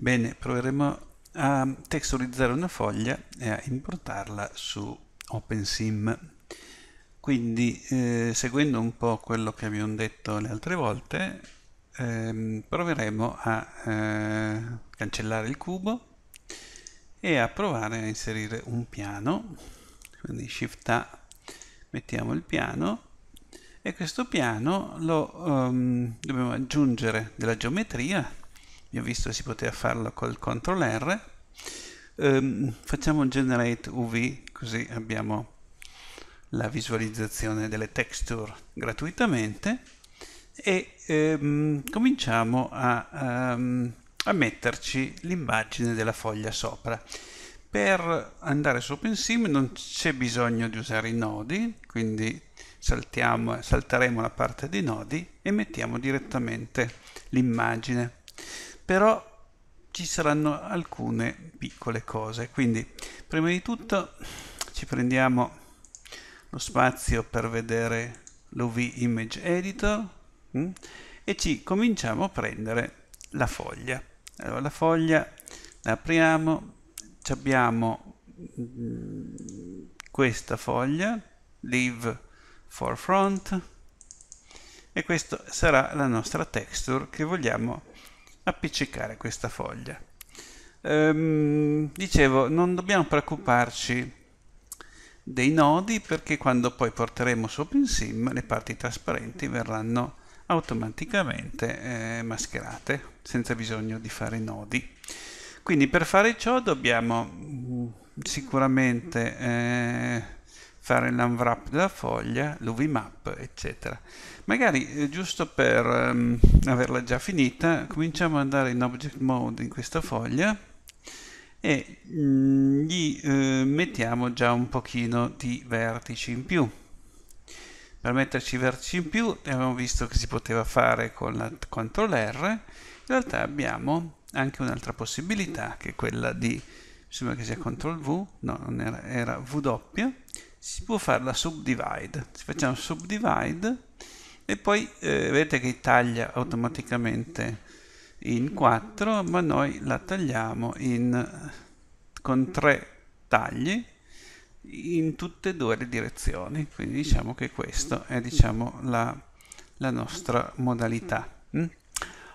Bene, proveremo a texturizzare una foglia e a importarla su OpenSim. Quindi, eh, seguendo un po' quello che abbiamo detto le altre volte, ehm, proveremo a eh, cancellare il cubo e a provare a inserire un piano. Quindi Shift A, mettiamo il piano e questo piano lo um, dobbiamo aggiungere della geometria vi ho visto si poteva farlo col CTRL R ehm, facciamo un generate UV così abbiamo la visualizzazione delle texture gratuitamente e ehm, cominciamo a, um, a metterci l'immagine della foglia sopra per andare su OpenSim non c'è bisogno di usare i nodi quindi saltiamo, salteremo la parte dei nodi e mettiamo direttamente l'immagine però ci saranno alcune piccole cose quindi prima di tutto ci prendiamo lo spazio per vedere l'UV Image Editor mh? Mm, e ci cominciamo a prendere la foglia allora, la foglia la apriamo abbiamo mm, questa foglia leave front e questa sarà la nostra texture che vogliamo appiccicare questa foglia. Ehm, dicevo, non dobbiamo preoccuparci dei nodi perché quando poi porteremo sopra in sim le parti trasparenti verranno automaticamente eh, mascherate senza bisogno di fare nodi. Quindi per fare ciò dobbiamo mm, sicuramente eh, fare l'unwrap della foglia, l'UVMAP, eccetera. Magari eh, giusto per ehm, averla già finita, cominciamo ad andare in Object Mode in questa foglia e mh, mm, gli eh, mettiamo già un pochino di vertici in più. Per metterci i vertici in più abbiamo visto che si poteva fare con la CTRL R, in realtà abbiamo anche un'altra possibilità che è quella di, mi sembra che sia CTRL V, no, non era, era W si può fare la subdivide. Se facciamo subdivide e poi eh, vedete che taglia automaticamente in 4, ma noi la tagliamo in, con 3 tagli in tutte e due le direzioni. Quindi diciamo che questa è diciamo, la, la, nostra modalità. Mm?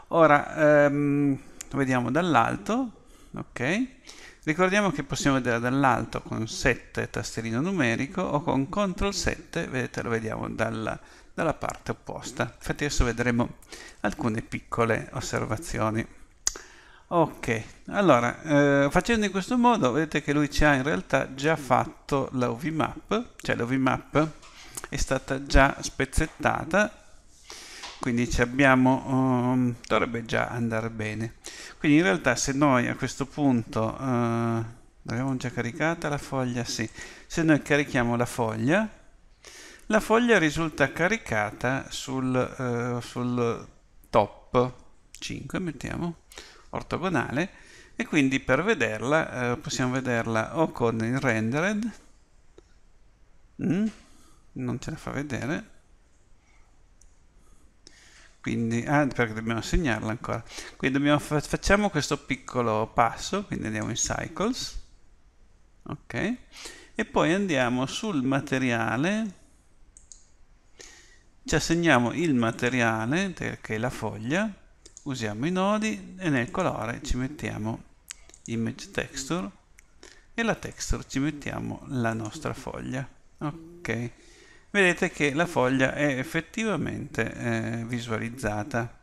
Ora, ehm, vediamo dall'alto, ok? Ricordiamo che possiamo vedere dall'alto con 7 tastierino numerico o con CTRL 7, vedete lo vediamo dalla, dalla parte opposta. Infatti adesso vedremo alcune piccole osservazioni. Ok, allora eh, facendo in questo modo vedete che lui ci ha in realtà già fatto la UV map, cioè la UV map è stata già spezzettata quindi abbiamo, um, dovrebbe già andare bene quindi in realtà se noi a questo punto uh, l'abbiamo già caricata la foglia sì se noi carichiamo la foglia la foglia risulta caricata sul, uh, sul top 5 mettiamo ortogonale e quindi per vederla uh, possiamo vederla o con il rendered mm, non ce la fa vedere quindi ah, perché dobbiamo segnarla ancora quindi dobbiamo, facciamo questo piccolo passo quindi andiamo in cycles ok e poi andiamo sul materiale ci assegniamo il materiale che è la foglia usiamo i nodi e nel colore ci mettiamo image texture e la texture ci mettiamo la nostra foglia ok vedete che la foglia è effettivamente eh, visualizzata.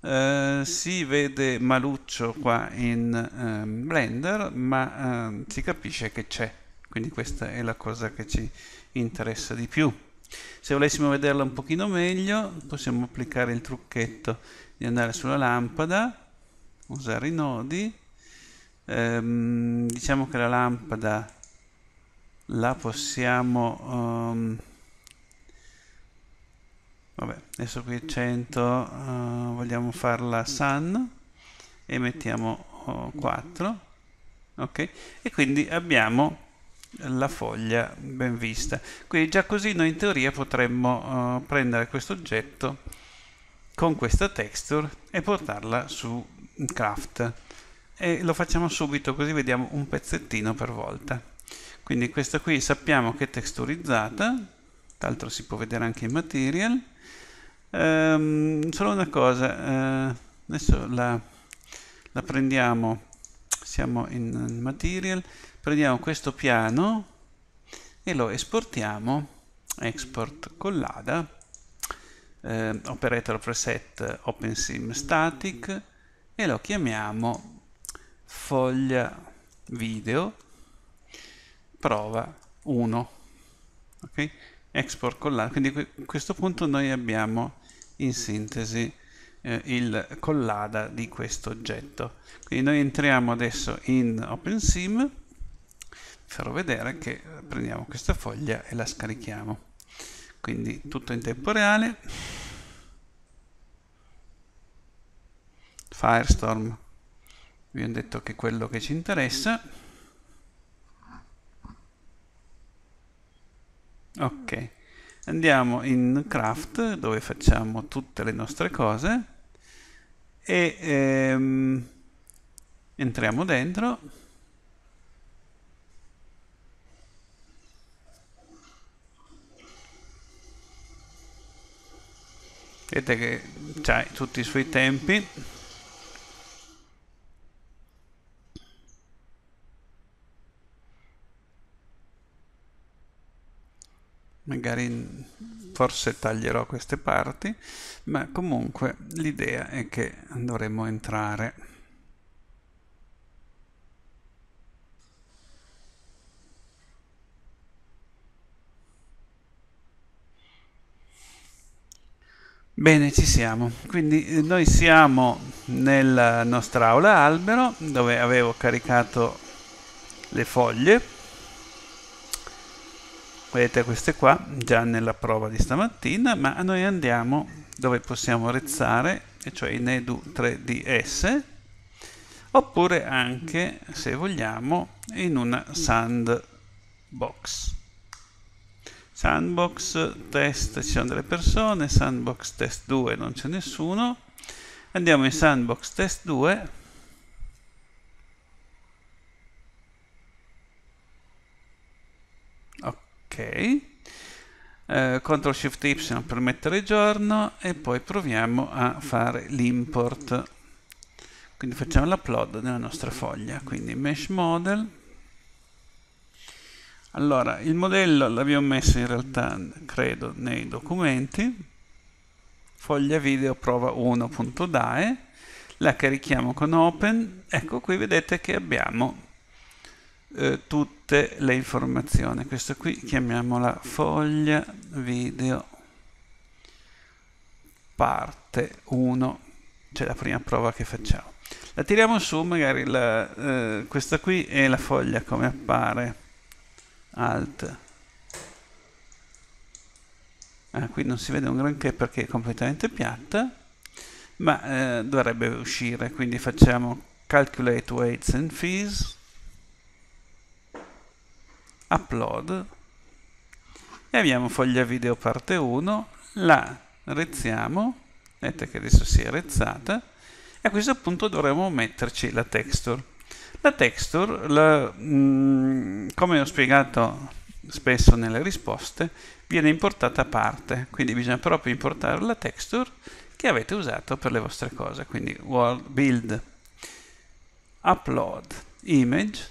Eh, si vede maluccio qua in eh, Blender, ma ehm, si capisce che c'è, quindi questa è la cosa che ci interessa di più. Se volessimo vederla un pochino meglio, possiamo applicare il trucchetto di andare sulla lampada, usare i nodi, ehm, diciamo che la lampada la possiamo... Um, Vabbè, adesso qui 100, uh, eh, vogliamo farla sun e mettiamo 4. Ok, e quindi abbiamo la foglia ben vista. Quindi già così noi in teoria potremmo uh, prendere questo oggetto con questa texture e portarla su craft e lo facciamo subito così vediamo un pezzettino per volta quindi questa qui sappiamo che è texturizzata tra l'altro si può vedere anche in material Ehm, solo una cosa, eh, adesso la, la, prendiamo, siamo in material, prendiamo questo piano e lo esportiamo, export con l'ADA, eh, operator preset OpenSim static e lo chiamiamo foglia video prova 1 ok export con l'altro quindi a questo punto noi abbiamo in sintesi eh, il collada di questo oggetto. Quindi noi entriamo adesso in OpenSim, vi farò vedere che prendiamo questa foglia e la scarichiamo. Quindi tutto in tempo reale. Firestorm, vi ho detto che è quello che ci interessa. Ok andiamo in craft dove facciamo tutte le nostre cose e ehm, entriamo dentro vedete che c'hai tutti i suoi tempi magari forse taglierò queste parti, ma comunque l'idea è che dovremmo entrare. Bene, ci siamo. Quindi eh, noi siamo nella nostra aula albero dove avevo caricato le foglie vedete queste qua già nella prova di stamattina ma noi andiamo dove possiamo rezzare e cioè in edu 3ds oppure anche se vogliamo in una sandbox sandbox test ci sono delle persone sandbox test 2 non c'è nessuno andiamo in sandbox test 2 ok eh, Ctrl Shift Y per mettere giorno e poi proviamo a fare l'import quindi facciamo l'upload della nostra foglia quindi mesh model allora il modello l'abbiamo messo in realtà credo nei documenti foglia video prova 1.dae la carichiamo con open ecco qui vedete che abbiamo eh, tutte le informazioni. Questa qui chiamiamola foglia video parte 1, cioè la prima prova che facciamo. La tiriamo su, magari la, eh, questa qui è la foglia come appare. Alt. Ah, qui non si vede un granché perché è completamente piatta, ma eh, dovrebbe uscire, quindi facciamo calculate weights and fees upload e abbiamo foglia video parte 1, la rezziamo, vedete che adesso si è rezzata e a questo punto dovremmo metterci la texture. La texture, la, mh, mm, come ho spiegato spesso nelle risposte, viene importata a parte, quindi bisogna proprio importare la texture che avete usato per le vostre cose, quindi world, build, upload, image,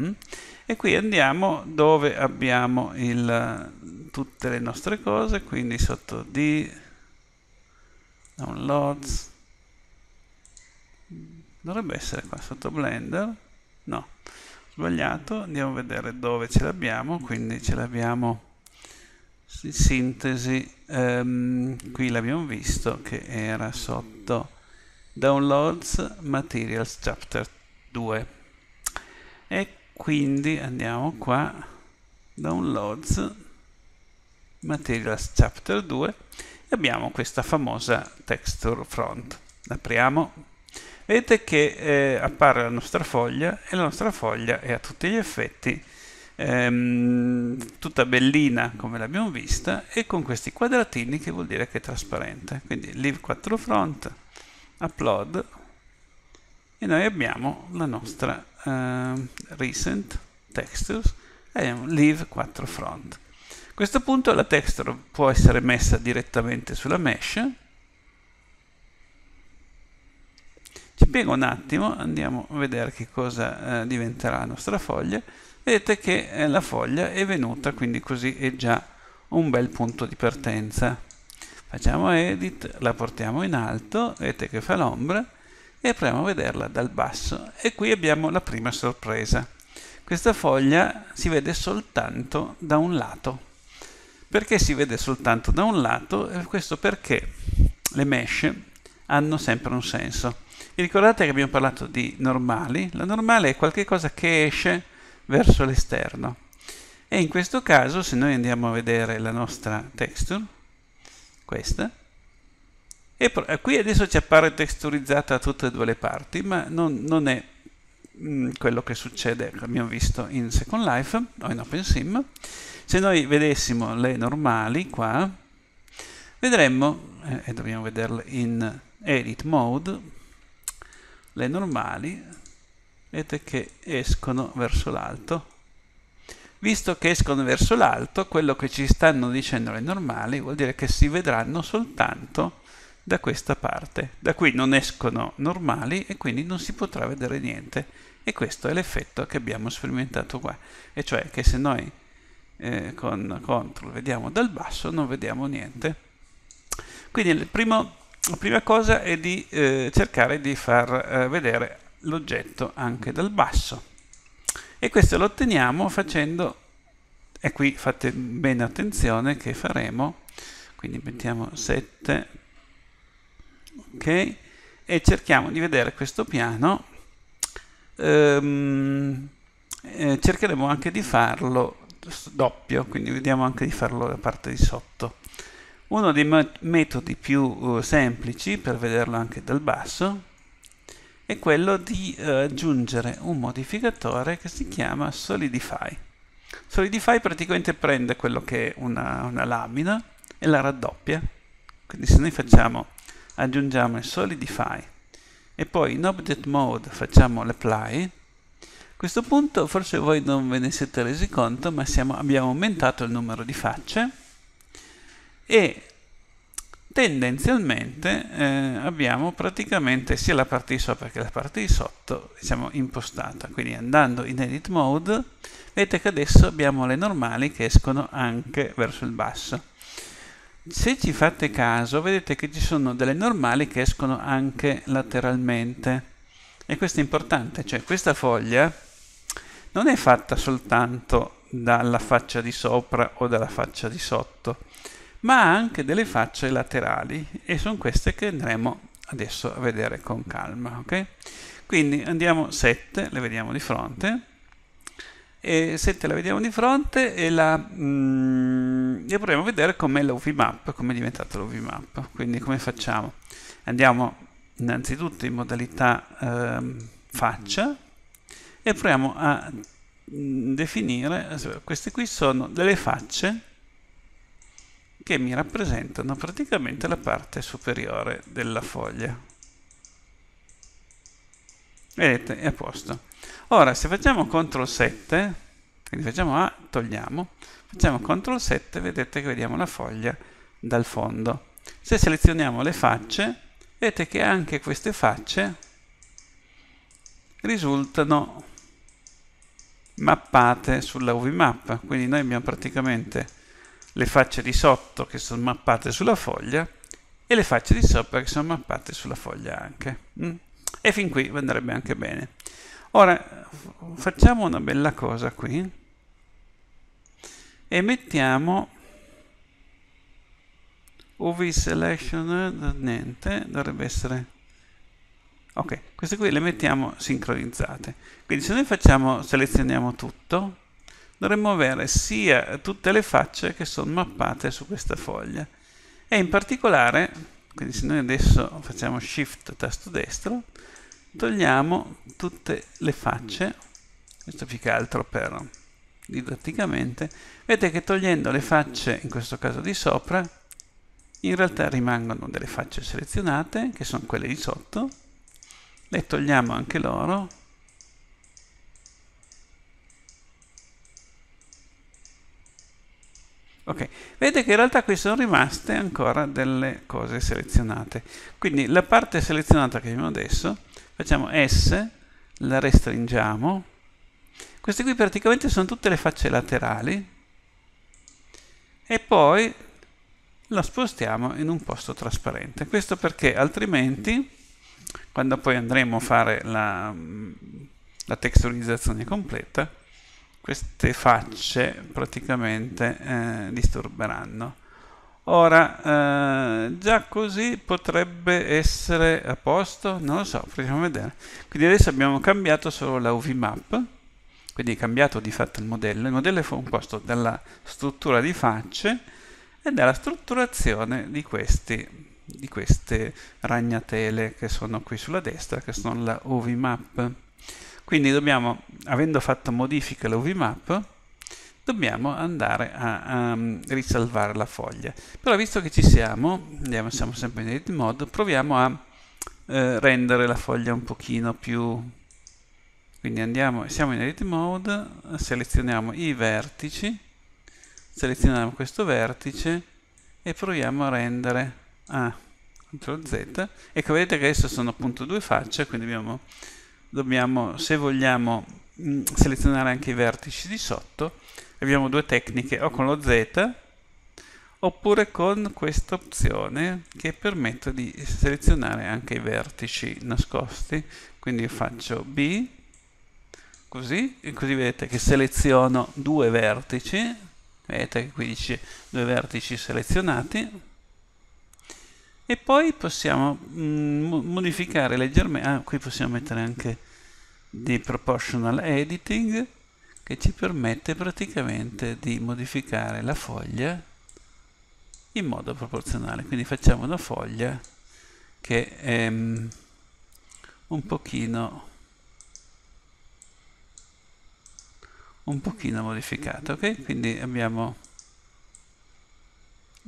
mm, e qui andiamo dove abbiamo il, tutte le nostre cose quindi sotto D downloads dovrebbe essere qua sotto Blender no, sbagliato andiamo a vedere dove ce l'abbiamo quindi ce l'abbiamo in sintesi ehm, qui l'abbiamo visto che era sotto downloads materials chapter 2 e quindi andiamo qua downloads materials chapter 2 e abbiamo questa famosa texture front apriamo vedete che eh, appare la nostra foglia e la nostra foglia è a tutti gli effetti ehm, tutta bellina come l'abbiamo vista e con questi quadratini che vuol dire che è trasparente quindi leave 4 front upload e noi abbiamo la nostra uh, recent textures e leave 4 front. A questo punto la texture può essere messa direttamente sulla mesh. Ci piego un attimo, andiamo a vedere che cosa uh, diventerà la nostra foglia. Vedete che eh, la foglia è venuta, quindi così è già un bel punto di partenza. Facciamo edit, la portiamo in alto, vedete che fa l'ombra e proviamo a vederla dal basso e qui abbiamo la prima sorpresa questa foglia si vede soltanto da un lato perché si vede soltanto da un lato questo perché le mesh hanno sempre un senso vi ricordate che abbiamo parlato di normali la normale è qualcosa che esce verso l'esterno e in questo caso se noi andiamo a vedere la nostra texture questa e eh, qui adesso ci appare texturizzata tutte e due le parti, ma non, non è mm, quello che succede, abbiamo visto in Second Life o in OpenSim. Se noi vedessimo le normali qua, vedremmo, eh, e dobbiamo vederle in Edit Mode, le normali, vedete che escono verso l'alto. Visto che escono verso l'alto, quello che ci stanno dicendo le normali vuol dire che si vedranno soltanto da questa parte. Da qui non escono normali e quindi non si potrà vedere niente. E questo è l'effetto che abbiamo sperimentato qua. E cioè che se noi eh, con CTRL vediamo dal basso non vediamo niente. Quindi primo, la prima cosa è di eh, cercare di far eh, vedere l'oggetto anche dal basso. E questo lo otteniamo facendo, e qui fate bene attenzione che faremo, quindi mettiamo 7 ok? E cerchiamo di vedere questo piano. Ehm, eh, cercheremo anche di farlo doppio, quindi vediamo anche di farlo la parte di sotto. Uno dei metodi più uh, semplici per vederlo anche dal basso è quello di uh, aggiungere un modificatore che si chiama Solidify. Solidify praticamente prende quello che è una, una lamina e la raddoppia. Quindi se noi facciamo aggiungiamo il solidify e poi in object mode facciamo l'apply a questo punto forse voi non ve ne siete resi conto ma siamo, abbiamo aumentato il numero di facce e tendenzialmente eh, abbiamo praticamente sia la parte di sopra che la parte di sotto diciamo impostata quindi andando in edit mode vedete che adesso abbiamo le normali che escono anche verso il basso se ci fate caso, vedete che ci sono delle normali che escono anche lateralmente. E questo è importante, cioè questa foglia non è fatta soltanto dalla faccia di sopra o dalla faccia di sotto, ma ha anche delle facce laterali e sono queste che andremo adesso a vedere con calma. Okay? Quindi andiamo 7, le vediamo di fronte, e 7 la vediamo di fronte e la... Mm, Ehm, e proviamo a vedere com'è l'OVMAP, com'è diventato l'OVMAP, quindi come facciamo? Andiamo innanzitutto in modalità eh, faccia e proviamo a mm, definire, queste qui sono delle facce che mi rappresentano praticamente la parte superiore della foglia. Vedete, è a posto. Ora, se facciamo CTRL 7, quindi facciamo A, togliamo, Facciamo CTRL 7, vedete che vediamo la foglia dal fondo. Se selezioniamo le facce, vedete che anche queste facce risultano mappate sulla UV-Map, quindi noi abbiamo praticamente le facce di sotto che sono mappate sulla foglia e le facce di sopra che sono mappate sulla foglia anche. Mm? E fin qui andrebbe anche bene. Ora facciamo una bella cosa qui e mettiamo UV selection niente dovrebbe essere ok queste qui le mettiamo sincronizzate quindi se noi facciamo selezioniamo tutto dovremmo avere sia tutte le facce che sono mappate su questa foglia e in particolare quindi se noi adesso facciamo shift tasto destro togliamo tutte le facce questo più che altro per didatticamente, vedete che togliendo le facce, in questo caso di sopra, in realtà rimangono delle facce selezionate, che sono quelle di sotto, le togliamo anche loro, Ok, vedete che in realtà qui sono rimaste ancora delle cose selezionate. Quindi la parte selezionata che abbiamo adesso, facciamo S, la restringiamo, queste qui praticamente sono tutte le facce laterali e poi la spostiamo in un posto trasparente. Questo perché altrimenti, quando poi andremo a fare la, la texturizzazione completa, queste facce praticamente eh, disturberanno. Ora, eh, già così potrebbe essere a posto? Non lo so, facciamo vedere. Quindi adesso abbiamo cambiato solo la UV map quindi cambiato di fatto il modello. Il modello è composto dalla struttura di facce e dalla strutturazione di, questi, di queste ragnatele che sono qui sulla destra, che sono la OVMAP. Quindi dobbiamo, avendo fatto modifica modifiche all'OVMAP, dobbiamo andare a, a mm, risalvare la foglia. Però visto che ci siamo, andiamo, siamo sempre in edit mode, proviamo a eh, rendere la foglia un pochino più quindi andiamo, siamo in edit mode selezioniamo i vertici selezioniamo questo vertice e proviamo a rendere a CTRL Z ecco vedete che adesso sono appunto due facce quindi abbiamo, dobbiamo se vogliamo mh, mm, selezionare anche i vertici di sotto abbiamo due tecniche o con lo Z oppure con questa opzione che permette di selezionare anche i vertici nascosti quindi io faccio B così e così vedete che seleziono due vertici vedete che qui dice due vertici selezionati e poi possiamo mm, modificare leggermente ah, qui possiamo mettere anche di proportional editing che ci permette praticamente di modificare la foglia in modo proporzionale quindi facciamo una foglia che è mm, un pochino un pochino modificato, ok? Quindi abbiamo...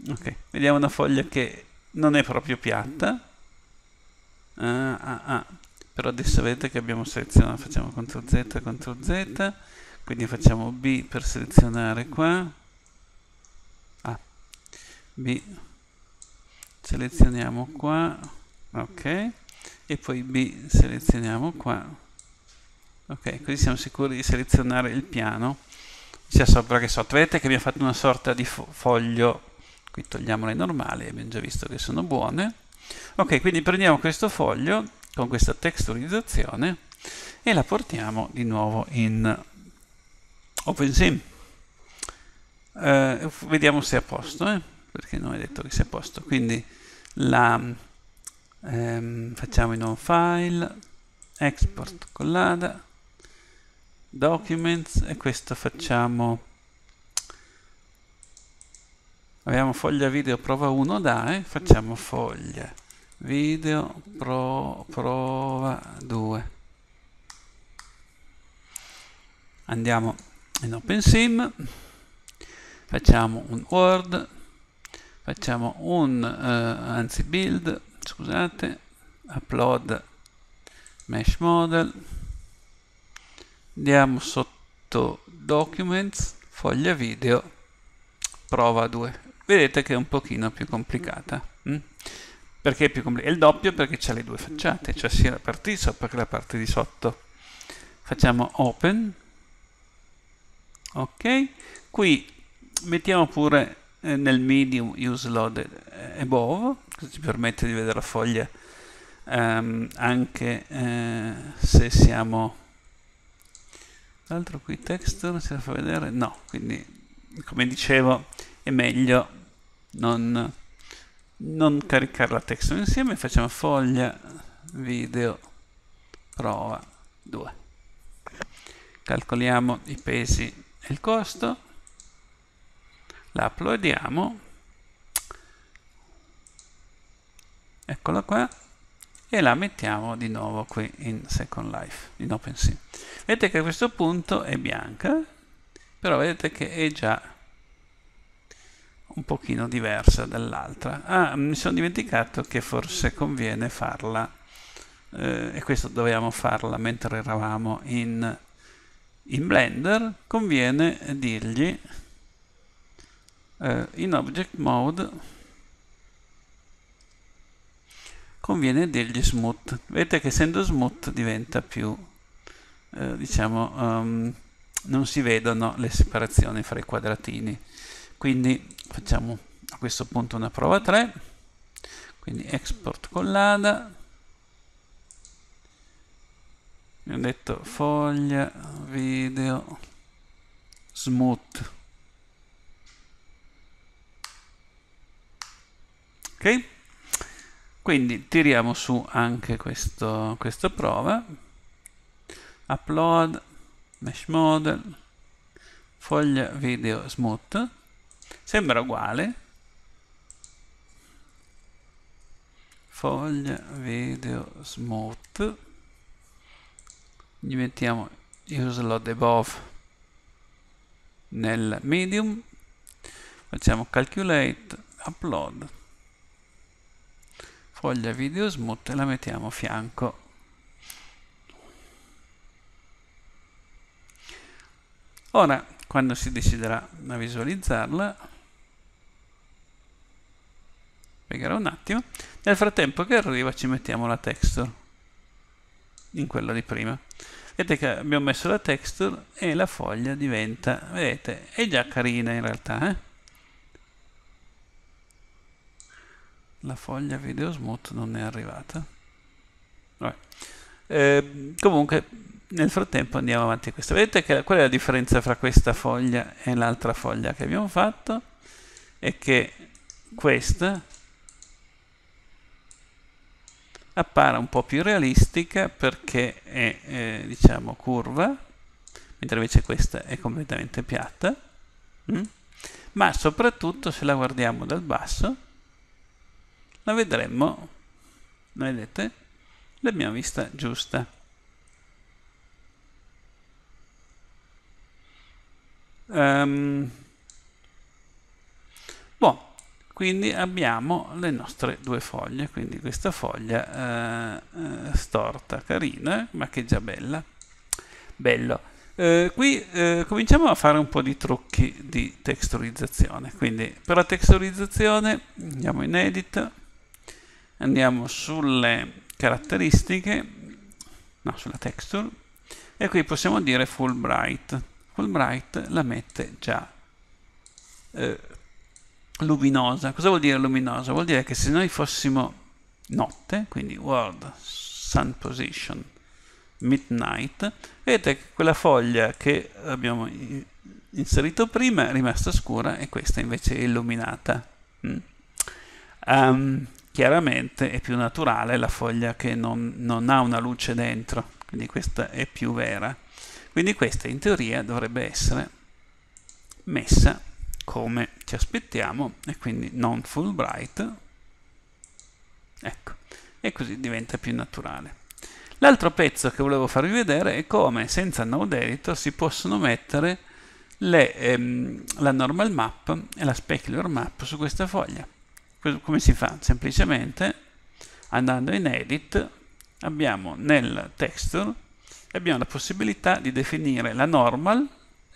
Ok, vediamo una foglia che non è proprio piatta. Ah, ah, ah. Però adesso vedete che abbiamo selezionato, facciamo CTRL Z, CTRL Z, quindi facciamo B per selezionare qua. A, ah, B, selezioniamo qua, ok, e poi B selezioniamo qua, ok così siamo sicuri di selezionare il piano sia sopra che sotto vedete che abbiamo fatto una sorta di fo foglio qui togliamo le normali abbiamo già visto che sono buone ok quindi prendiamo questo foglio con questa texturizzazione e la portiamo di nuovo in OpenSim eh, vediamo se è a posto eh? perché non è detto che sia a posto quindi la ehm, facciamo in on file export collada documents e questo facciamo abbiamo foglia video prova 1 dai facciamo foglia video pro, prova 2 andiamo in OpenSim facciamo un Word facciamo un eh, anzi build scusate upload mesh model andiamo sotto documents foglia video prova 2 vedete che è un pochino più complicata hm? perché è più complicata? è il doppio perché c'è le due facciate cioè sia la parte di sopra che la parte di sotto facciamo open ok qui mettiamo pure eh, nel medium use loaded eh, above così ci permette di vedere la foglia ehm, anche eh, se siamo l'altro qui texture se la fa vedere no quindi come dicevo è meglio non, non caricare la texture insieme facciamo foglia video prova 2 calcoliamo i pesi e il costo la uploadiamo eccola qua e la mettiamo di nuovo qui in Second Life in OpenSea Vedete che a questo punto è bianca, però vedete che è già un pochino diversa dall'altra. Ah, mi sono dimenticato che forse conviene farla, eh, e questo dovevamo farla mentre eravamo in, in Blender, conviene dirgli eh, in Object Mode conviene dirgli smooth vedete che essendo smooth diventa più eh, diciamo, um, non si vedono le separazioni fra i quadratini. Quindi facciamo a questo punto una prova 3, quindi export collada, mi ho detto foglia, video, smooth. Ok? Quindi tiriamo su anche questa prova upload, mesh model, foglia video smooth, sembra uguale, foglia video smooth, gli mettiamo use load above nel medium, facciamo calculate, upload, foglia video smooth e la mettiamo a fianco Ora, quando si deciderà a visualizzarla, spiegherò un attimo, nel frattempo che arriva ci mettiamo la texture in quella di prima. Vedete che abbiamo messo la texture e la foglia diventa, vedete, è già carina in realtà, eh? La foglia video smooth non è arrivata. Eh, comunque nel frattempo andiamo avanti a questa. Vedete che, qual è la differenza fra questa foglia e l'altra foglia che abbiamo fatto? È che questa appare un po' più realistica perché è eh, diciamo curva, mentre invece questa è completamente piatta. Mm? Ma soprattutto se la guardiamo dal basso, la vedremmo, la vedete, l'abbiamo vista giusta. Um, boh, quindi abbiamo le nostre due foglie, quindi questa foglia eh, eh, storta, carina, ma che già bella. Bello. Eh, qui eh, cominciamo a fare un po' di trucchi di texturizzazione. Quindi per la texturizzazione andiamo in Edit, andiamo sulle caratteristiche, no, sulla texture, e qui possiamo dire Full Bright Albright la mette già eh, luminosa. Cosa vuol dire luminosa? Vuol dire che se noi fossimo notte, quindi world sun position midnight, vedete che quella foglia che abbiamo inserito prima è rimasta scura e questa invece è illuminata. Mm. Um, chiaramente è più naturale la foglia che non, non ha una luce dentro, quindi questa è più vera. Quindi questa in teoria dovrebbe essere messa come ci aspettiamo e quindi non Fulbright. Ecco, e così diventa più naturale. L'altro pezzo che volevo farvi vedere è come senza Node Editor si possono mettere le, ehm, la normal map e la specular map su questa foglia. Come si fa? Semplicemente andando in Edit abbiamo nel texture abbiamo la possibilità di definire la normal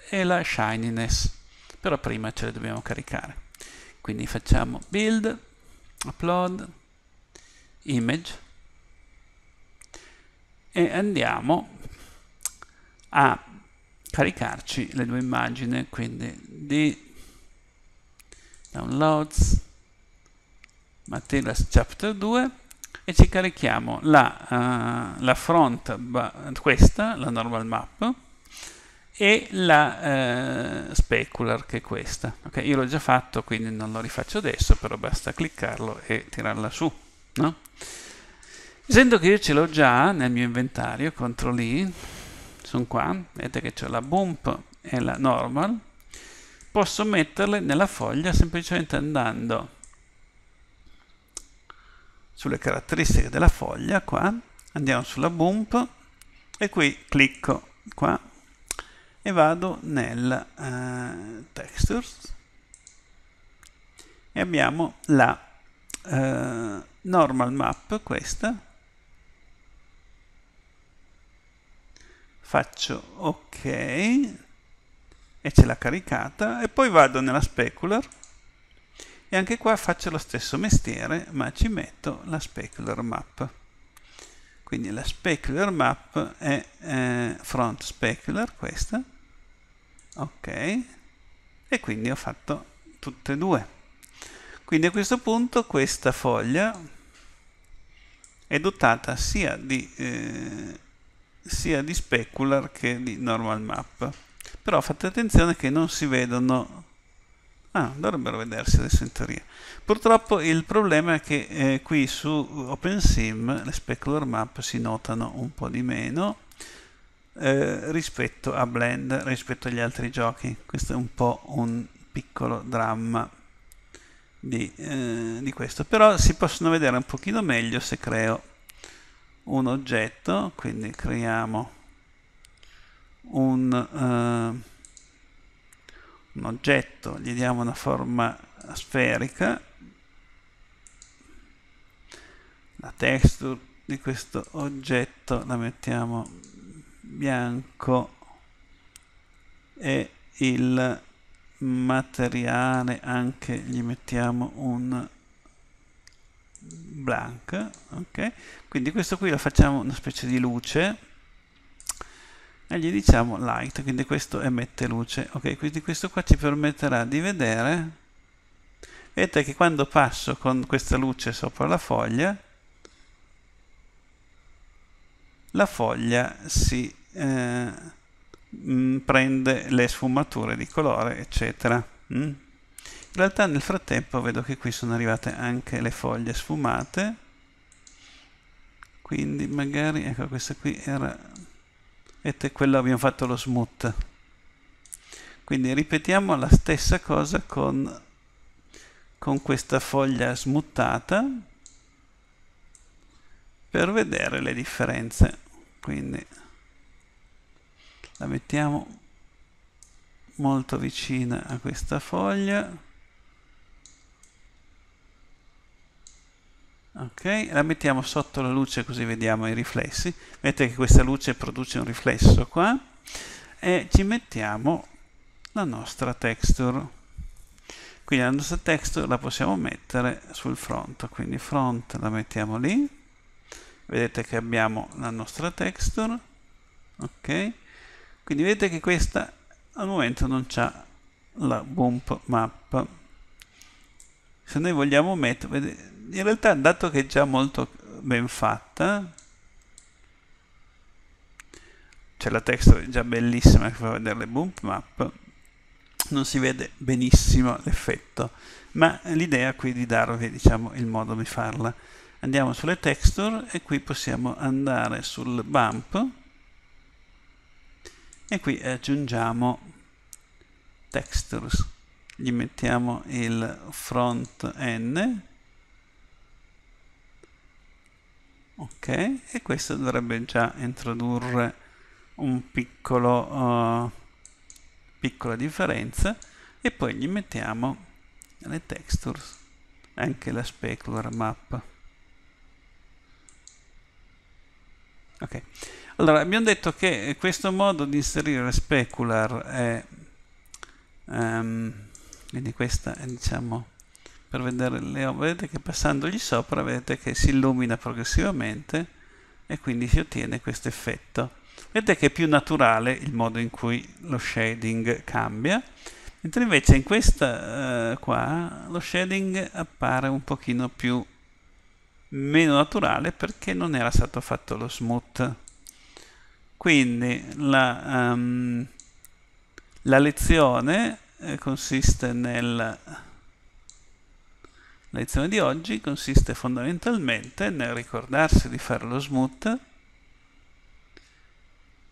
e la shininess però prima ce le dobbiamo caricare quindi facciamo build upload image e andiamo a caricarci le due immagini quindi di downloads Matelas chapter 2 e ci carichiamo la, uh, la front, questa, la normal map, e la uh, specular che è questa. Okay, io l'ho già fatto, quindi non lo rifaccio adesso, però basta cliccarlo e tirarla su. No? Essendo che io ce l'ho già nel mio inventario, CTRL I, sono qua, vedete che c'è la bump e la normal, posso metterle nella foglia semplicemente andando sulle caratteristiche della foglia qua andiamo sulla bump e qui clicco qua e vado nel eh, textures e abbiamo la eh, normal map questa faccio ok e ce l'ha caricata e poi vado nella specular e anche qua faccio lo stesso mestiere ma ci metto la specular map quindi la specular map è eh, front specular questa ok e quindi ho fatto tutte e due quindi a questo punto questa foglia è dotata sia di, eh, sia di specular che di normal map però fate attenzione che non si vedono Ah, dovrebbero vedersi adesso in teoria. Purtroppo il problema è che eh, qui su OpenSim le specular map si notano un po' di meno eh, rispetto a Blend, rispetto agli altri giochi. Questo è un po' un piccolo dramma di, eh, di questo. Però si possono vedere un pochino meglio se creo un oggetto, quindi creiamo un... Eh, un oggetto, gli diamo una forma sferica, la texture di questo oggetto la mettiamo bianco e il materiale anche gli mettiamo un blank ok quindi questo qui lo facciamo una specie di luce e gli diciamo light, quindi questo emette luce. Ok, quindi questo qua ci permetterà di vedere, vedete che quando passo con questa luce sopra la foglia, la foglia si eh, mh, mm, prende le sfumature di colore, eccetera. Mm? In realtà nel frattempo vedo che qui sono arrivate anche le foglie sfumate, quindi magari, ecco questa qui era e quello abbiamo fatto lo smooth quindi ripetiamo la stessa cosa con, con questa foglia smuttata per vedere le differenze quindi la mettiamo molto vicina a questa foglia ok la mettiamo sotto la luce così vediamo i riflessi vedete che questa luce produce un riflesso qua e ci mettiamo la nostra texture quindi la nostra texture la possiamo mettere sul front quindi front la mettiamo lì vedete che abbiamo la nostra texture ok quindi vedete che questa al momento non c'ha la bump map se noi vogliamo mettere in realtà dato che è già molto ben fatta cioè la texture è già bellissima che fa vedere le bump map non si vede benissimo l'effetto ma l'idea qui di darvi diciamo il modo di farla andiamo sulle texture e qui possiamo andare sul bump e qui aggiungiamo textures gli mettiamo il front n ok e questo dovrebbe già introdurre un piccolo uh, piccola differenza e poi gli mettiamo le textures anche la specular map ok allora abbiamo detto che questo modo di inserire specular è um, quindi questa è diciamo per vedere le ombre, vedete che passandogli sopra vedete che si illumina progressivamente e quindi si ottiene questo effetto. Vedete che è più naturale il modo in cui lo shading cambia, mentre invece in questa eh, qua lo shading appare un pochino più meno naturale perché non era stato fatto lo smooth. Quindi la, um, la lezione eh, consiste nel la lezione di oggi consiste fondamentalmente nel ricordarsi di fare lo smooth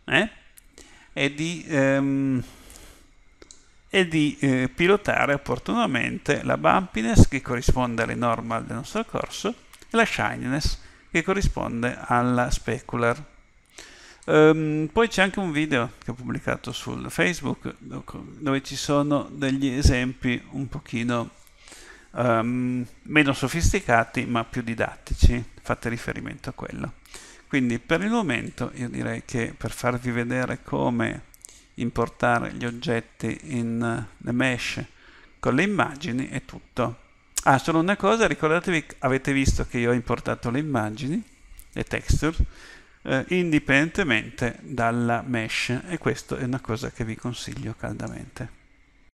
eh, e di, ehm, e di eh, pilotare opportunamente la bumpiness che corrisponde alle normal del nostro corso e la shininess che corrisponde alla specular. Um, poi c'è anche un video che ho pubblicato sul Facebook dove ci sono degli esempi un pochino um, meno sofisticati ma più didattici, fate riferimento a quello. Quindi per il momento io direi che per farvi vedere come importare gli oggetti in uh, eh, le mesh con le immagini è tutto. Ah, solo una cosa, ricordatevi, avete visto che io ho importato le immagini, le texture, eh, indipendentemente dalla mesh e questa è una cosa che vi consiglio caldamente.